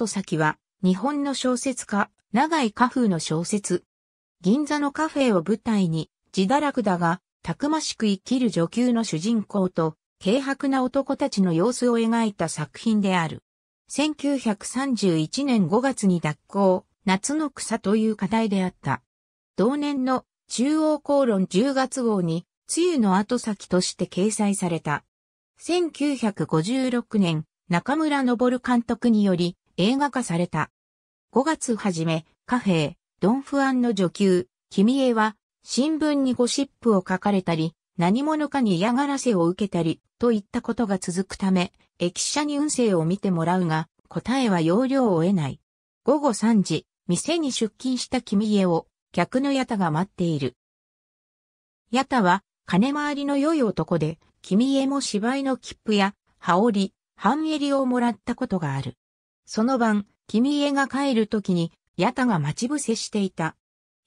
ト先は、日本の小説家、長井家風の小説。銀座のカフェを舞台に、自堕落だが、たくましく生きる女給の主人公と、軽薄な男たちの様子を描いた作品である。1931年5月に脱行、夏の草という課題であった。同年の中央公論10月号に、梅雨の後先として掲載された。1956年、中村昇監督により、映画化された。5月初め、カフェ、ドンフアンの女給、君へは、新聞にゴシップを書かれたり、何者かに嫌がらせを受けたり、といったことが続くため、駅舎に運勢を見てもらうが、答えは要領を得ない。午後3時、店に出勤した君家を、客のヤタが待っている。ヤタは、金回りの良い男で、君家も芝居の切符や、羽織、半襟をもらったことがある。その晩、君家が帰るときに、八田が待ち伏せしていた。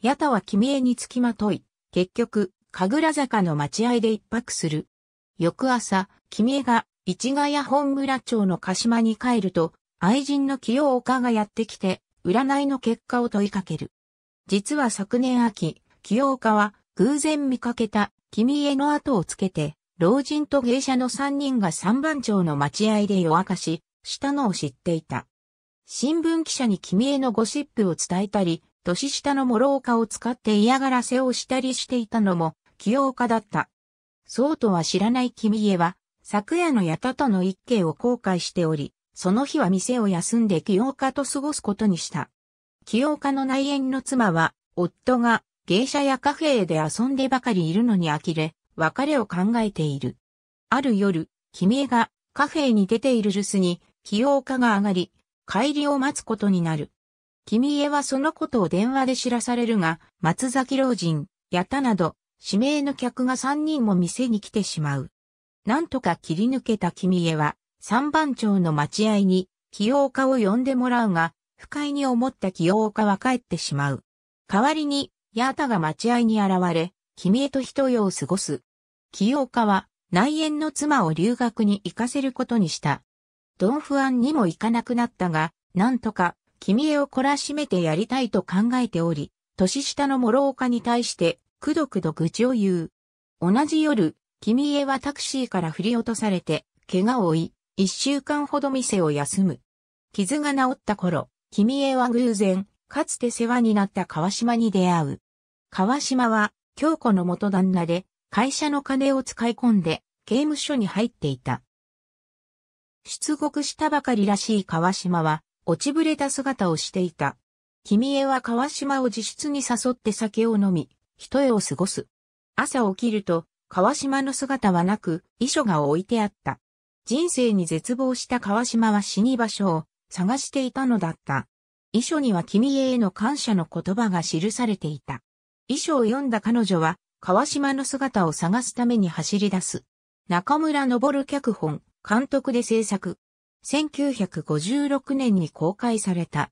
八田は君家につきまとい、結局、神楽坂の待合で一泊する。翌朝、君家が、市ヶ谷本村町の鹿島に帰ると、愛人の清岡がやってきて、占いの結果を問いかける。実は昨年秋、清岡は、偶然見かけた、君家の後をつけて、老人と芸者の三人が三番町の待合で夜明かし、したのを知っていた。新聞記者に君へのゴシップを伝えたり、年下の諸岡を使って嫌がらせをしたりしていたのも、起用家だった。そうとは知らない君へは、昨夜の八田との一景を後悔しており、その日は店を休んで起用家と過ごすことにした。起用家の内縁の妻は、夫が芸者やカフェで遊んでばかりいるのに呆れ、別れを考えている。ある夜、君江がカフェに出ている留守に、起用家が上がり、帰りを待つことになる。君へはそのことを電話で知らされるが、松崎老人、八田など、指名の客が3人も店に来てしまう。なんとか切り抜けた君へは、三番町の待合に、清岡を呼んでもらうが、不快に思った清岡は帰ってしまう。代わりに、八田が待合に現れ、君へと一夜を過ごす。清岡は、内縁の妻を留学に行かせることにした。ドンフアンにも行かなくなったが、なんとか、君へを懲らしめてやりたいと考えており、年下の諸岡に対して、くどくど愚痴を言う。同じ夜、君へはタクシーから振り落とされて、怪我を負い、一週間ほど店を休む。傷が治った頃、君へは偶然、かつて世話になった川島に出会う。川島は、京子の元旦那で、会社の金を使い込んで、刑務所に入っていた。出国したばかりらしい川島は、落ちぶれた姿をしていた。君江は川島を自室に誘って酒を飲み、一重を過ごす。朝起きると、川島の姿はなく、遺書が置いてあった。人生に絶望した川島は死に場所を探していたのだった。遺書には君への感謝の言葉が記されていた。遺書を読んだ彼女は、川島の姿を探すために走り出す。中村昇脚本、監督で制作。1956年に公開された。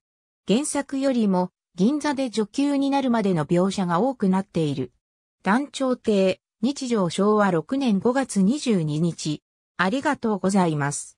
原作よりも銀座で女給になるまでの描写が多くなっている。団長亭、日常昭和6年5月22日。ありがとうございます。